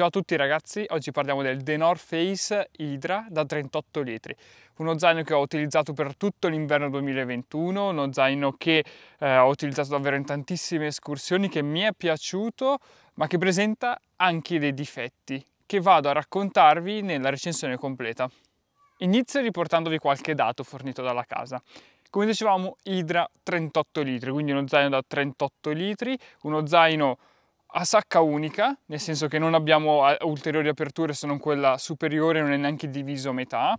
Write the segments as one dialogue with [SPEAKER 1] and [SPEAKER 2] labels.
[SPEAKER 1] Ciao a tutti ragazzi, oggi parliamo del The North Face Hydra da 38 litri, uno zaino che ho utilizzato per tutto l'inverno 2021, uno zaino che eh, ho utilizzato davvero in tantissime escursioni, che mi è piaciuto ma che presenta anche dei difetti che vado a raccontarvi nella recensione completa. Inizio riportandovi qualche dato fornito dalla casa. Come dicevamo, Hydra 38 litri, quindi uno zaino da 38 litri, uno zaino a sacca unica, nel senso che non abbiamo eh, ulteriori aperture se non quella superiore, non è neanche diviso a metà,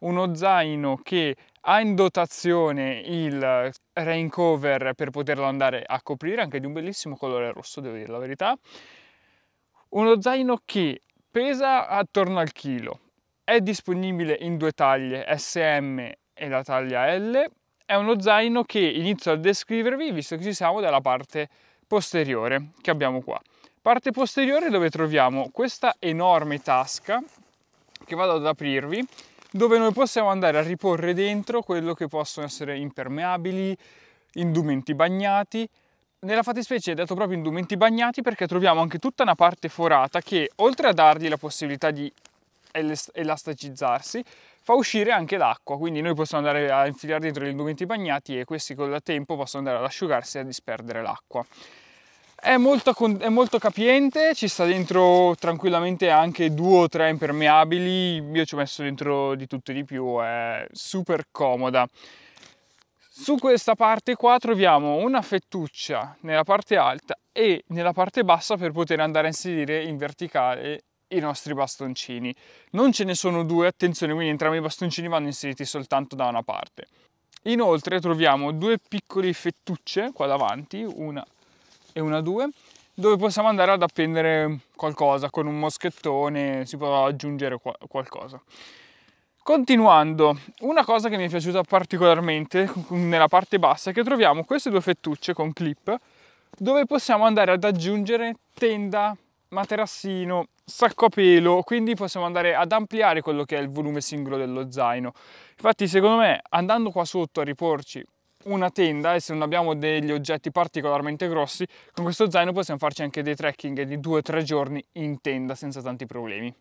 [SPEAKER 1] uno zaino che ha in dotazione il rain cover per poterlo andare a coprire, anche di un bellissimo colore rosso, devo dire la verità, uno zaino che pesa attorno al chilo, è disponibile in due taglie, SM e la taglia L, è uno zaino che inizio a descrivervi, visto che ci siamo dalla parte posteriore che abbiamo qua. Parte posteriore dove troviamo questa enorme tasca che vado ad aprirvi dove noi possiamo andare a riporre dentro quello che possono essere impermeabili, indumenti bagnati. Nella fattispecie è dato proprio indumenti bagnati perché troviamo anche tutta una parte forata che oltre a dargli la possibilità di elasticizzarsi fa uscire anche l'acqua, quindi noi possiamo andare a infilare dentro gli indumenti bagnati e questi col tempo possono andare ad asciugarsi e a disperdere l'acqua. È molto, è molto, capiente, ci sta dentro tranquillamente anche due o tre impermeabili, io ci ho messo dentro di tutto e di più, è super comoda. Su questa parte qua troviamo una fettuccia nella parte alta e nella parte bassa per poter andare a inserire in verticale i nostri bastoncini. Non ce ne sono due, attenzione, quindi entrambi i bastoncini vanno inseriti soltanto da una parte. Inoltre troviamo due piccole fettucce qua davanti, una e una due, dove possiamo andare ad appendere qualcosa, con un moschettone si può aggiungere qualcosa. Continuando, una cosa che mi è piaciuta particolarmente mm, nella parte bassa è che troviamo queste due fettucce con clip dove possiamo andare ad aggiungere tenda materassino, sacco a pelo, quindi possiamo andare ad ampliare quello che è il volume singolo dello zaino. Infatti secondo me andando qua sotto a riporci una tenda e se non abbiamo degli oggetti particolarmente grossi, con questo zaino possiamo farci anche dei trekking di 2-3 giorni in tenda senza tanti problemi.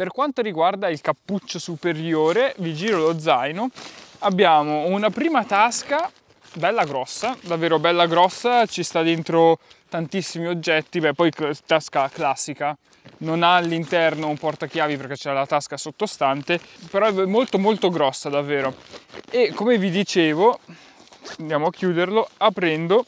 [SPEAKER 1] Per quanto riguarda il cappuccio superiore, vi giro lo zaino, abbiamo una prima tasca bella grossa, davvero bella grossa, ci sta dentro tantissimi oggetti, beh poi tasca classica, non ha all'interno un portachiavi perché c'è la tasca sottostante, però è molto molto grossa davvero. E come vi dicevo, andiamo a chiuderlo, aprendo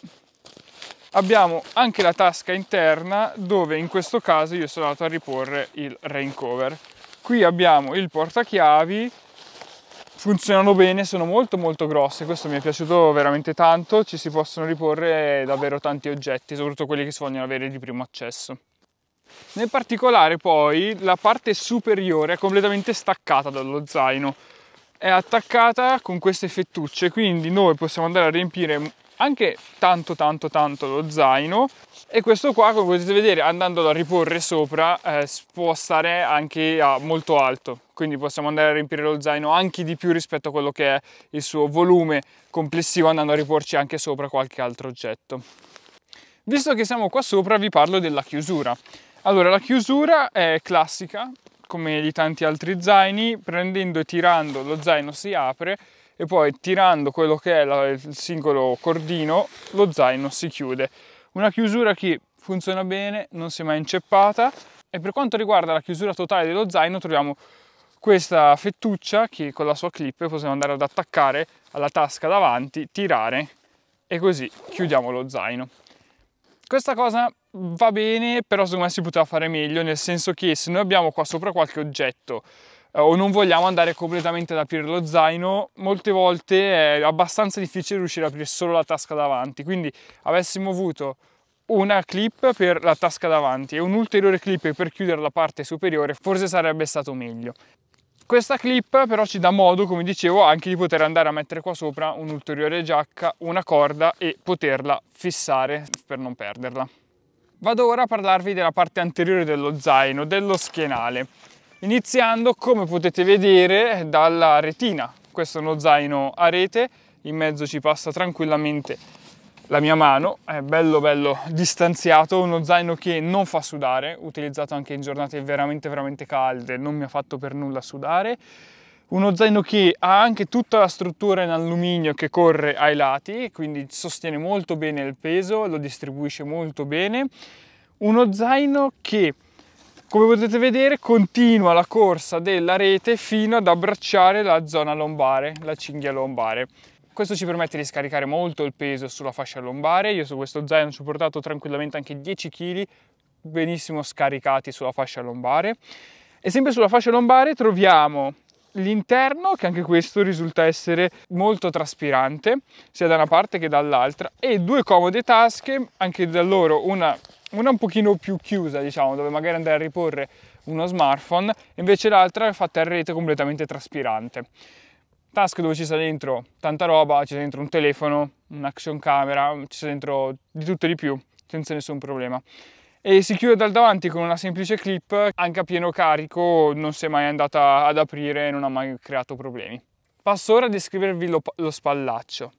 [SPEAKER 1] abbiamo anche la tasca interna dove in questo caso io sono andato a riporre il raincover. Qui abbiamo il portachiavi, funzionano bene, sono molto molto grosse, questo mi è piaciuto veramente tanto, ci si possono riporre davvero tanti oggetti, soprattutto quelli che si vogliono avere di primo accesso. Nel particolare poi la parte superiore è completamente staccata dallo zaino, è attaccata con queste fettucce, quindi noi possiamo andare a riempire anche tanto tanto tanto lo zaino e questo qua come potete vedere andando a riporre sopra eh, può stare anche a molto alto quindi possiamo andare a riempire lo zaino anche di più rispetto a quello che è il suo volume complessivo andando a riporci anche sopra qualche altro oggetto visto che siamo qua sopra vi parlo della chiusura allora la chiusura è classica come di tanti altri zaini prendendo e tirando lo zaino si apre e poi tirando quello che è la, il singolo cordino lo zaino si chiude. Una chiusura che funziona bene, non si è mai inceppata e per quanto riguarda la chiusura totale dello zaino troviamo questa fettuccia che con la sua clip possiamo andare ad attaccare alla tasca davanti, tirare e così chiudiamo lo zaino. Questa cosa va bene, però secondo me si poteva fare meglio, nel senso che se noi abbiamo qua sopra qualche oggetto eh, o non vogliamo andare completamente ad aprire lo zaino, molte volte è abbastanza difficile riuscire ad aprire solo la tasca davanti. Quindi avessimo avuto una clip per la tasca davanti e un'ulteriore clip per chiudere la parte superiore, forse sarebbe stato meglio. Questa clip però ci dà modo, come dicevo, anche di poter andare a mettere qua sopra un'ulteriore giacca, una corda e poterla fissare per non perderla. Vado ora a parlarvi della parte anteriore dello zaino, dello schienale iniziando come potete vedere dalla retina. Questo è uno zaino a rete, in mezzo ci passa tranquillamente la mia mano, è bello bello distanziato, uno zaino che non fa sudare, utilizzato anche in giornate veramente veramente calde, non mi ha fatto per nulla sudare. Uno zaino che ha anche tutta la struttura in alluminio che corre ai lati, quindi sostiene molto bene il peso, lo distribuisce molto bene. Uno zaino che come potete vedere continua la corsa della rete fino ad abbracciare la zona lombare, la cinghia lombare. Questo ci permette di scaricare molto il peso sulla fascia lombare, io su questo zaino ci ho portato tranquillamente anche 10 kg, benissimo scaricati sulla fascia lombare. E sempre sulla fascia lombare troviamo l'interno, che anche questo risulta essere molto traspirante, sia da una parte che dall'altra, e due comode tasche, anche da loro una una un pochino più chiusa, diciamo, dove magari andare a riporre uno smartphone, invece l'altra è fatta a rete completamente traspirante. Task dove ci sta dentro tanta roba, ci sta dentro un telefono, un'action camera, ci sta dentro di tutto e di più, senza nessun problema. E si chiude dal davanti con una semplice clip, anche a pieno carico, non si è mai andata ad aprire e non ha mai creato problemi. Passo ora a descrivervi lo, lo spallaccio.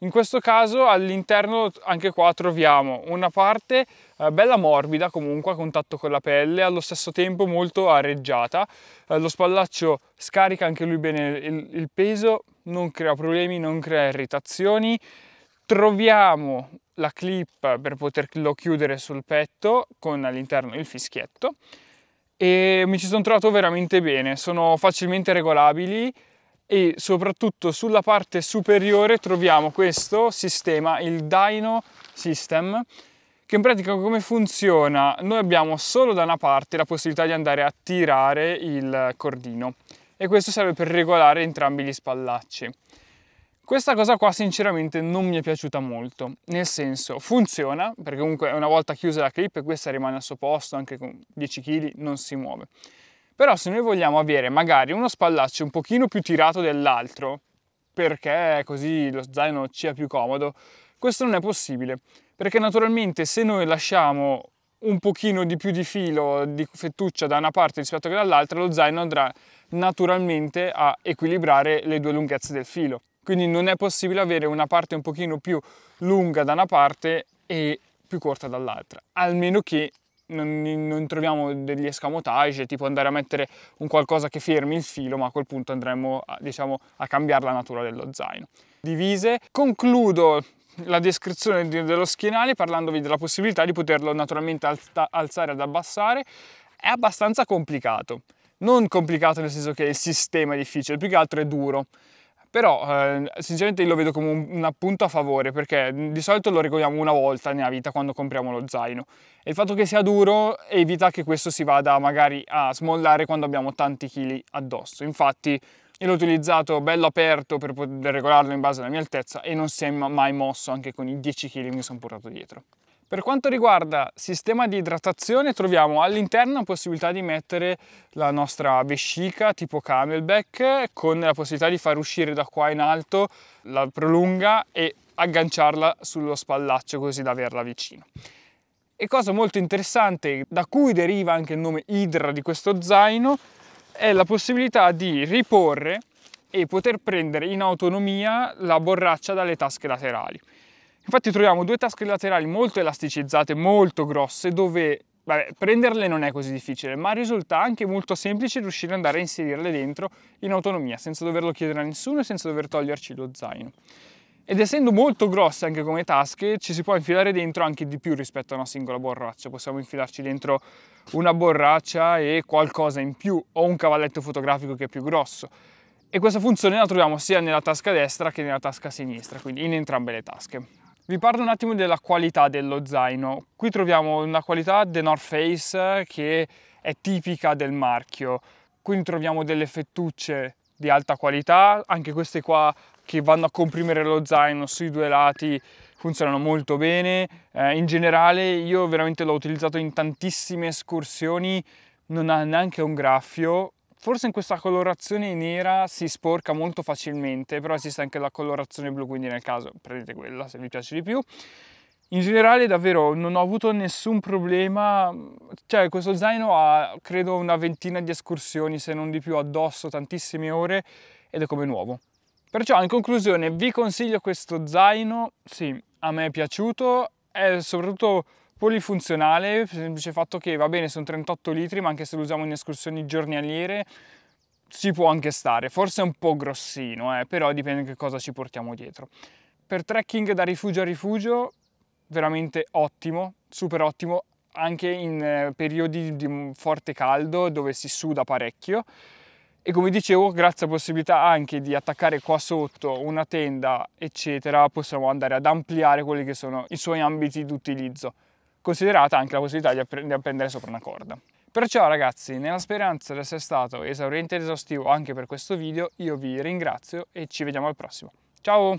[SPEAKER 1] In questo caso all'interno anche qua troviamo una parte eh, bella morbida comunque a contatto con la pelle, allo stesso tempo molto areggiata. Eh, lo spallaccio scarica anche lui bene il, il peso, non crea problemi, non crea irritazioni. Troviamo la clip per poterlo chiudere sul petto con all'interno il fischietto e mi ci sono trovato veramente bene, sono facilmente regolabili e soprattutto sulla parte superiore troviamo questo sistema, il Dyno System, che in pratica come funziona? Noi abbiamo solo da una parte la possibilità di andare a tirare il cordino e questo serve per regolare entrambi gli spallacci. Questa cosa qua sinceramente non mi è piaciuta molto, nel senso funziona, perché comunque una volta chiusa la clip questa rimane al suo posto, anche con 10 kg non si muove però se noi vogliamo avere magari uno spallaccio un pochino più tirato dell'altro, perché così lo zaino ci è più comodo, questo non è possibile. Perché naturalmente se noi lasciamo un pochino di più di filo, di fettuccia da una parte rispetto che dall'altra, lo zaino andrà naturalmente a equilibrare le due lunghezze del filo. Quindi non è possibile avere una parte un pochino più lunga da una parte e più corta dall'altra, almeno che non, non, troviamo degli escamotage, tipo andare a mettere un qualcosa che fermi il filo, ma a quel punto andremo a, diciamo, a cambiare la natura dello zaino. Divise, concludo la descrizione dello schienale parlandovi della possibilità di poterlo naturalmente alza, alzare ed abbassare, è abbastanza complicato. Non complicato nel senso che il sistema è difficile, più che altro è duro però eh, sinceramente lo vedo come un, un, punto a favore perché di solito lo regoliamo una volta nella vita quando compriamo lo zaino e il fatto che sia duro evita che questo si vada magari a smollare quando abbiamo tanti chili addosso infatti io l'ho utilizzato bello aperto per poter regolarlo in base alla mia altezza e non si è mai mosso anche con i 10 kg che mi sono portato dietro per quanto riguarda sistema di idratazione troviamo all'interno la possibilità di mettere la nostra vescica tipo camelback con la possibilità di far uscire da qua in alto la prolunga e agganciarla sullo spallaccio così da averla vicino. E cosa molto interessante da cui deriva anche il nome idra di questo zaino è la possibilità di riporre e poter prendere in autonomia la borraccia dalle tasche laterali. Infatti troviamo due tasche laterali molto elasticizzate, molto grosse, dove vabbè, prenderle non è così difficile, ma risulta anche molto semplice riuscire ad andare a inserirle dentro in autonomia, senza doverlo chiedere a nessuno e senza dover toglierci lo zaino. Ed essendo molto grosse anche come tasche, ci si può infilare dentro anche di più rispetto a una singola borraccia. Possiamo infilarci dentro una borraccia e qualcosa in più, o un cavalletto fotografico che è più grosso. E questa funzione la troviamo sia nella tasca destra che nella tasca sinistra, quindi in entrambe le tasche. Vi parlo un attimo della qualità dello zaino. Qui troviamo una qualità The North Face eh, che è tipica del marchio. Quindi troviamo delle fettucce di alta qualità, anche queste qua che vanno a comprimere lo zaino sui due lati funzionano molto bene. Eh, in generale io veramente l'ho utilizzato in tantissime escursioni, non ha neanche un graffio, forse in questa colorazione nera si sporca molto facilmente, però esiste anche la colorazione blu, quindi nel caso prendete quella se vi piace di più. In generale davvero non ho avuto nessun problema, cioè questo zaino ha credo una ventina di escursioni se non di più addosso, tantissime ore ed è come nuovo. Perciò in conclusione vi consiglio questo zaino, sì, a me è piaciuto, è soprattutto Polifunzionale, semplice fatto che va bene, sono 38 litri, ma anche se lo usiamo in escursioni giornaliere ci può anche stare, forse è un po' grossino, eh, però dipende che cosa ci portiamo dietro. Per trekking da rifugio a rifugio, veramente ottimo, super ottimo, anche in eh, periodi di forte caldo dove si suda parecchio. E come dicevo, grazie alla possibilità anche di attaccare qua sotto una tenda, eccetera, possiamo andare ad ampliare quelli che sono i suoi ambiti d'utilizzo. utilizzo considerata anche la possibilità di, appendere sopra una corda. Perciò ragazzi, nella speranza di essere stato esauriente ed esaustivo anche per questo video, io vi ringrazio e ci vediamo al prossimo. Ciao!